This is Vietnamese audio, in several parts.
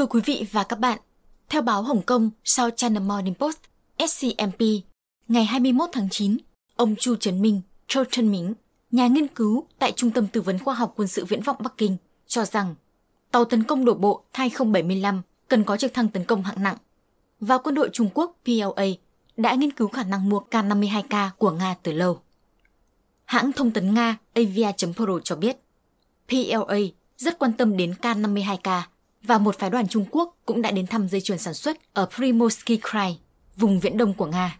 Thưa quý vị và các bạn, theo báo Hồng Kông sau China Morning Post, SCMP, ngày 21 tháng 9, ông Chu Trấn Minh, Châu Trân Mính, nhà nghiên cứu tại Trung tâm Tư vấn Khoa học Quân sự Viễn vọng Bắc Kinh, cho rằng tàu tấn công đổ bộ Thai 075 cần có trực thăng tấn công hạng nặng. Và quân đội Trung Quốc PLA đã nghiên cứu khả năng mua K-52K của Nga từ lâu. Hãng thông tấn Nga avia.pro cho biết, PLA rất quan tâm đến K-52K và một phái đoàn Trung Quốc cũng đã đến thăm dây chuyền sản xuất ở Primorsky Krai, vùng viễn đông của Nga.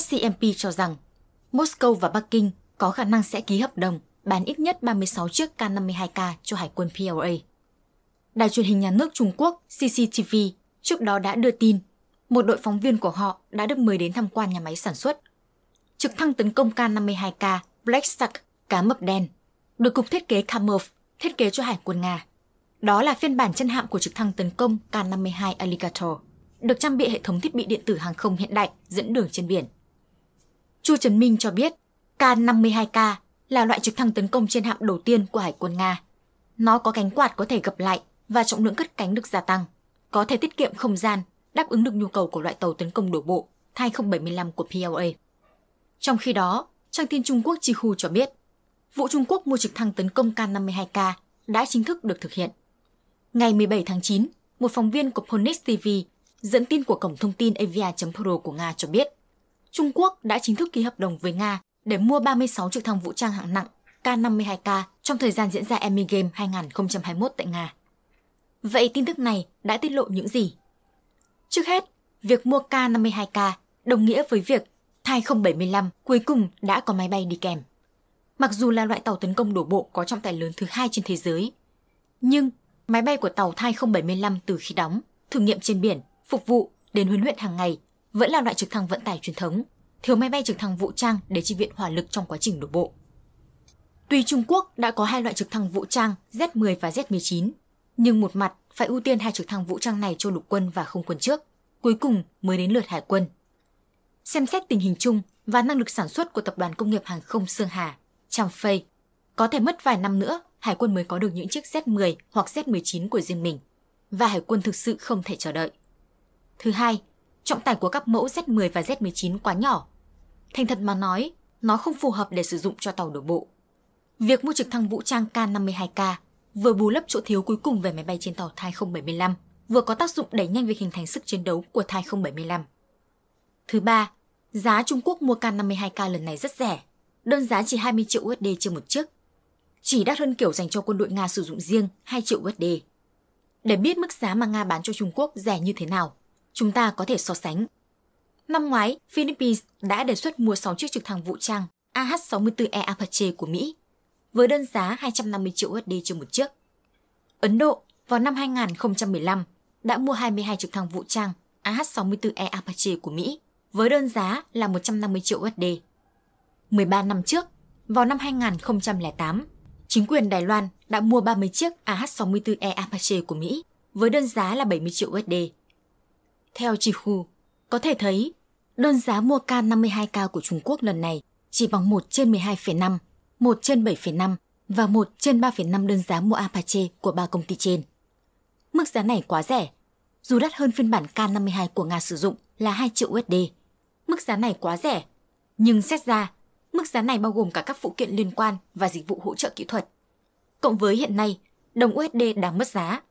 SCMP cho rằng Moscow và Bắc Kinh có khả năng sẽ ký hợp đồng bán ít nhất 36 chiếc K-52K cho Hải quân PLA. Đài truyền hình nhà nước Trung Quốc CCTV trước đó đã đưa tin một đội phóng viên của họ đã được mời đến tham quan nhà máy sản xuất. Trực thăng tấn công K-52K Black Shark, cá mập đen, được Cục Thiết kế Kamov thiết kế cho Hải quân Nga. Đó là phiên bản chân hạm của trực thăng tấn công K-52 Alligator, được trang bị hệ thống thiết bị điện tử hàng không hiện đại dẫn đường trên biển. Chu Trần Minh cho biết K-52K là loại trực thăng tấn công trên hạm đầu tiên của Hải quân Nga. Nó có cánh quạt có thể gập lại và trọng lượng cất cánh được gia tăng, có thể tiết kiệm không gian, đáp ứng được nhu cầu của loại tàu tấn công đổ bộ Thai 075 của PLA. Trong khi đó, trang tin Trung Quốc Chi Hu cho biết, vụ Trung Quốc mua trực thăng tấn công K-52K đã chính thức được thực hiện. Ngày 17 tháng 9, một phóng viên của Polnix TV dẫn tin của cổng thông tin avia.pro của Nga cho biết, Trung Quốc đã chính thức ký hợp đồng với Nga để mua 36 trực thăng vũ trang hạng nặng K-52K trong thời gian diễn ra emmy Game 2021 tại Nga. Vậy tin tức này đã tiết lộ những gì? Trước hết, việc mua K-52K đồng nghĩa với việc Thai 075 cuối cùng đã có máy bay đi kèm. Mặc dù là loại tàu tấn công đổ bộ có trọng tải lớn thứ hai trên thế giới, nhưng Máy bay của tàu Thai 075 từ khi đóng, thử nghiệm trên biển, phục vụ đến huấn luyện hàng ngày vẫn là loại trực thăng vận tải truyền thống, thiếu máy bay trực thăng vũ trang để chi viện hỏa lực trong quá trình đổ bộ. Tuy Trung Quốc đã có hai loại trực thăng vũ trang Z-10 và Z-19, nhưng một mặt phải ưu tiên hai trực thăng vũ trang này cho lục quân và không quân trước, cuối cùng mới đến lượt hải quân. Xem xét tình hình chung và năng lực sản xuất của tập đoàn công nghiệp hàng không Sương Hà, Trang Phê có thể mất vài năm nữa Hải quân mới có được những chiếc Z-10 hoặc Z-19 của riêng mình. Và Hải quân thực sự không thể chờ đợi. Thứ hai, trọng tải của các mẫu Z-10 và Z-19 quá nhỏ. Thành thật mà nói, nó không phù hợp để sử dụng cho tàu đổ bộ. Việc mua trực thăng vũ trang K-52K vừa bù lấp chỗ thiếu cuối cùng về máy bay trên tàu Thai 075, vừa có tác dụng đẩy nhanh việc hình thành sức chiến đấu của Thai 075. Thứ ba, giá Trung Quốc mua K-52K lần này rất rẻ, đơn giá chỉ 20 triệu USD trên một chiếc chỉ đắt hơn kiểu dành cho quân đội Nga sử dụng riêng 2 triệu USD. Để biết mức giá mà Nga bán cho Trung Quốc rẻ như thế nào, chúng ta có thể so sánh. Năm ngoái, Philippines đã đề xuất mua 6 chiếc trực thăng vũ trang AH-64E Apache của Mỹ với đơn giá 250 triệu USD trên một chiếc. Ấn Độ vào năm 2015 đã mua 22 trực thăng vũ trang AH-64E Apache của Mỹ với đơn giá là 150 triệu USD. 13 năm trước, vào năm 2008, Chính quyền Đài Loan đã mua 30 chiếc AH-64E Apache của Mỹ với đơn giá là 70 triệu USD. Theo Chi Khu, có thể thấy đơn giá mua K-52K của Trung Quốc lần này chỉ bằng 1 trên 12,5, 1 trên 7,5 và 1 trên 3,5 đơn giá mua Apache của ba công ty trên. Mức giá này quá rẻ, dù đắt hơn phiên bản K-52 của Nga sử dụng là 2 triệu USD. Mức giá này quá rẻ, nhưng xét ra Mức giá này bao gồm cả các phụ kiện liên quan và dịch vụ hỗ trợ kỹ thuật. Cộng với hiện nay, đồng USD đang mất giá.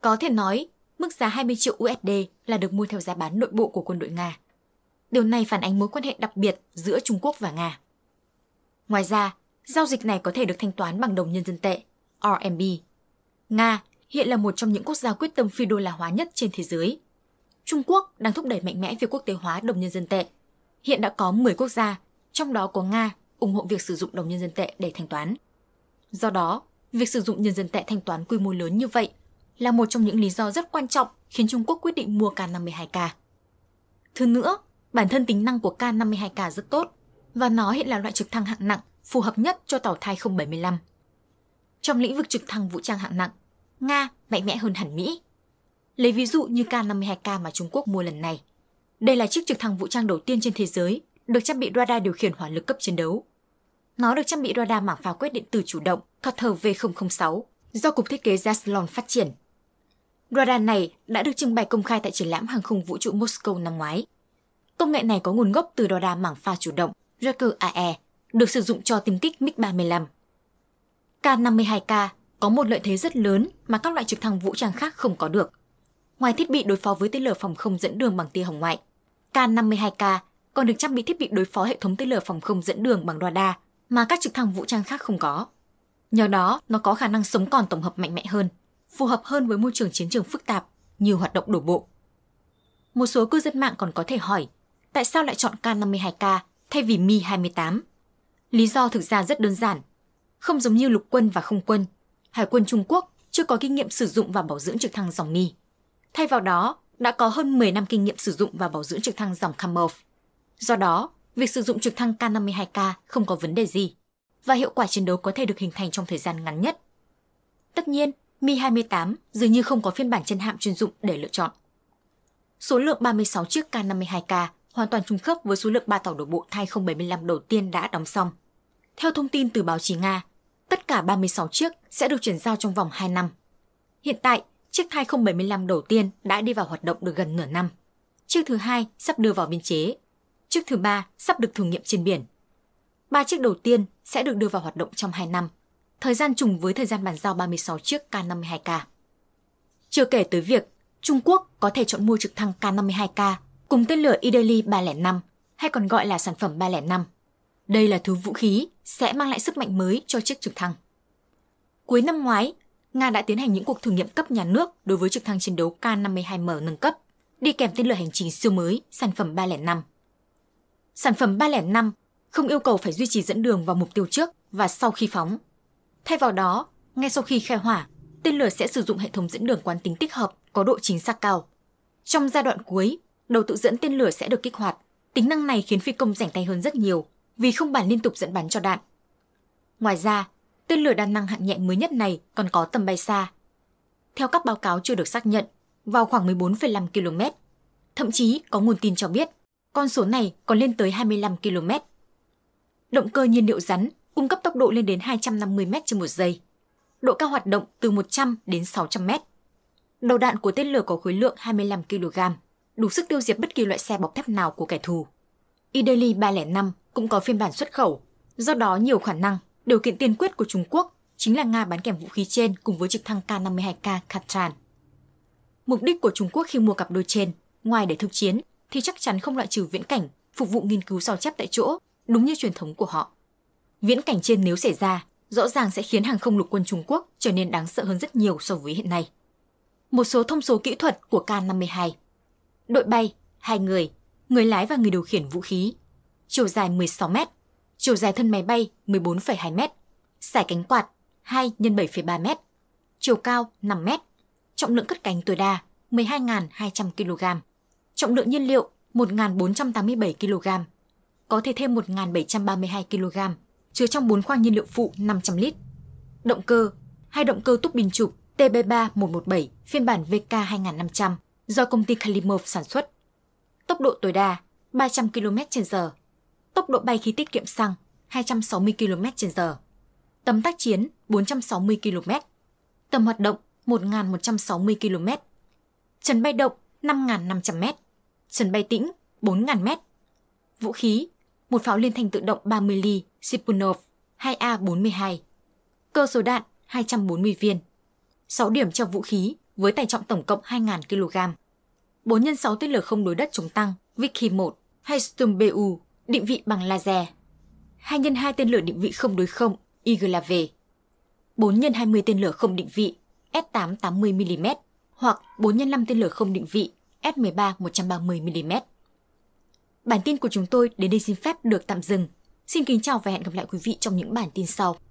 Có thể nói, mức giá 20 triệu USD là được mua theo giá bán nội bộ của quân đội Nga. Điều này phản ánh mối quan hệ đặc biệt giữa Trung Quốc và Nga. Ngoài ra, giao dịch này có thể được thanh toán bằng đồng nhân dân tệ, RMB. Nga hiện là một trong những quốc gia quyết tâm phi đô la hóa nhất trên thế giới. Trung Quốc đang thúc đẩy mạnh mẽ việc quốc tế hóa đồng nhân dân tệ. Hiện đã có 10 quốc gia trong đó có Nga ủng hộ việc sử dụng đồng nhân dân tệ để thanh toán. Do đó, việc sử dụng nhân dân tệ thanh toán quy mô lớn như vậy là một trong những lý do rất quan trọng khiến Trung Quốc quyết định mua K52K. Thứ nữa, bản thân tính năng của K52K rất tốt và nó hiện là loại trực thăng hạng nặng phù hợp nhất cho tàu thai 075. Trong lĩnh vực trực thăng vũ trang hạng nặng, Nga mạnh mẽ hơn hẳn Mỹ. Lấy ví dụ như K-52K mà Trung Quốc mua lần này. Đây là chiếc trực thăng vũ trang đầu tiên trên thế giới được trang bị radar điều khiển hỏa lực cấp chiến đấu. Nó được trang bị radar mảng pháo quét điện tử chủ động Cutter V006 do Cục Thiết kế Zaslon phát triển. Radar này đã được trưng bày công khai tại triển lãm hàng không vũ trụ Moscow năm ngoái. Công nghệ này có nguồn gốc từ radar mảng pha chủ động Raker AE, được sử dụng cho tiêm kích MiG-35. K-52K có một lợi thế rất lớn mà các loại trực thăng vũ trang khác không có được. Ngoài thiết bị đối phó với tên lửa phòng không dẫn đường bằng tia hồng ngoại, K-52K còn được trang bị thiết bị đối phó hệ thống tên lửa phòng không dẫn đường bằng radar mà các trực thăng vũ trang khác không có. Nhờ đó, nó có khả năng sống còn tổng hợp mạnh mẽ hơn, phù hợp hơn với môi trường chiến trường phức tạp nhiều hoạt động đổ bộ. Một số cư dân mạng còn có thể hỏi, tại sao lại chọn K-52K thay vì Mi-28? Lý do thực ra rất đơn giản. Không giống như lục quân và không quân, Hải quân Trung Quốc chưa có kinh nghiệm sử dụng và bảo dưỡng trực thăng dòng Mi. Thay vào đó, đã có hơn 10 năm kinh nghiệm sử dụng và bảo dưỡng trực thăng dòng Kamov. Do đó, việc sử dụng trực thăng K-52K không có vấn đề gì và hiệu quả chiến đấu có thể được hình thành trong thời gian ngắn nhất. Tất nhiên, Mi-28 dường như không có phiên bản chân hạm chuyên dụng để lựa chọn. Số lượng 36 chiếc K-52K hoàn toàn trùng khớp với số lượng 3 tàu đổ bộ Thai 075 đầu tiên đã đóng xong. Theo thông tin từ báo chí Nga, tất cả 36 chiếc sẽ được chuyển giao trong vòng 2 năm. Hiện tại, chiếc Thai 075 đầu tiên đã đi vào hoạt động được gần nửa năm. Chiếc thứ hai sắp đưa vào biên chế chiếc thứ ba sắp được thử nghiệm trên biển. Ba chiếc đầu tiên sẽ được đưa vào hoạt động trong 2 năm, thời gian trùng với thời gian bàn giao 36 chiếc K52K. Chưa kể tới việc Trung Quốc có thể chọn mua trực thăng K52K cùng tên lửa Ideli 305 hay còn gọi là sản phẩm 305. Đây là thứ vũ khí sẽ mang lại sức mạnh mới cho chiếc trực thăng. Cuối năm ngoái, Nga đã tiến hành những cuộc thử nghiệm cấp nhà nước đối với trực thăng chiến đấu K-52M nâng cấp, đi kèm tên lửa hành trình siêu mới, sản phẩm 305. Sản phẩm 305 không yêu cầu phải duy trì dẫn đường vào mục tiêu trước và sau khi phóng. Thay vào đó, ngay sau khi khai hỏa, tên lửa sẽ sử dụng hệ thống dẫn đường quán tính tích hợp có độ chính xác cao. Trong giai đoạn cuối, đầu tự dẫn tên lửa sẽ được kích hoạt. Tính năng này khiến phi công rảnh tay hơn rất nhiều vì không bàn liên tục dẫn bắn cho đạn. Ngoài ra, tên lửa đa năng hạng nhẹ mới nhất này còn có tầm bay xa. Theo các báo cáo chưa được xác nhận, vào khoảng 14,5 km. Thậm chí có nguồn tin cho biết con số này còn lên tới 25 km. Động cơ nhiên liệu rắn cung cấp tốc độ lên đến 250 m trên một giây. Độ cao hoạt động từ 100 đến 600 m. Đầu đạn của tên lửa có khối lượng 25 kg, đủ sức tiêu diệt bất kỳ loại xe bọc thép nào của kẻ thù. Ideli 305 cũng có phiên bản xuất khẩu, do đó nhiều khả năng điều kiện tiên quyết của Trung Quốc chính là Nga bán kèm vũ khí trên cùng với trực thăng K-52K Katran. Mục đích của Trung Quốc khi mua cặp đôi trên, ngoài để thực chiến, thì chắc chắn không loại trừ viễn cảnh phục vụ nghiên cứu sao chép tại chỗ, đúng như truyền thống của họ. Viễn cảnh trên nếu xảy ra, rõ ràng sẽ khiến hàng không lục quân Trung Quốc trở nên đáng sợ hơn rất nhiều so với hiện nay. Một số thông số kỹ thuật của K-52 Đội bay, hai người, người lái và người điều khiển vũ khí. Chiều dài 16 mét, chiều dài thân máy bay 14,2 mét, sải cánh quạt 2 x 7,3 mét, chiều cao 5 mét, trọng lượng cất cánh tối đa 12.200 kg trọng lượng nhiên liệu 1.487 kg, có thể thêm 1.732 kg, chứa trong 4 khoang nhiên liệu phụ 500 lít. Động cơ, hai động cơ túc bình trục TB3117 phiên bản VK2500 do công ty Kalimov sản xuất. Tốc độ tối đa 300 km/h. Tốc độ bay khí tiết kiệm xăng 260 km/h. Tầm tác chiến 460 km. Tầm hoạt động 1.160 km. Trần bay động 5.500 m sân bay tĩnh 4.000 mét. Vũ khí, một pháo liên thanh tự động 30 ly Sipunov 2A42, cơ số đạn 240 viên, 6 điểm cho vũ khí với tải trọng tổng cộng 2.000 kg. 4 x 6 tên lửa không đối đất chống tăng Vicky 1 hay Sturm BU định vị bằng laser. 2 x 2 tên lửa định vị không đối không Iglav. 4 x 20 tên lửa không định vị S880mm hoặc 4 x 5 tên lửa không định vị s 13 130mm. Bản tin của chúng tôi đến đây xin phép được tạm dừng. Xin kính chào và hẹn gặp lại quý vị trong những bản tin sau.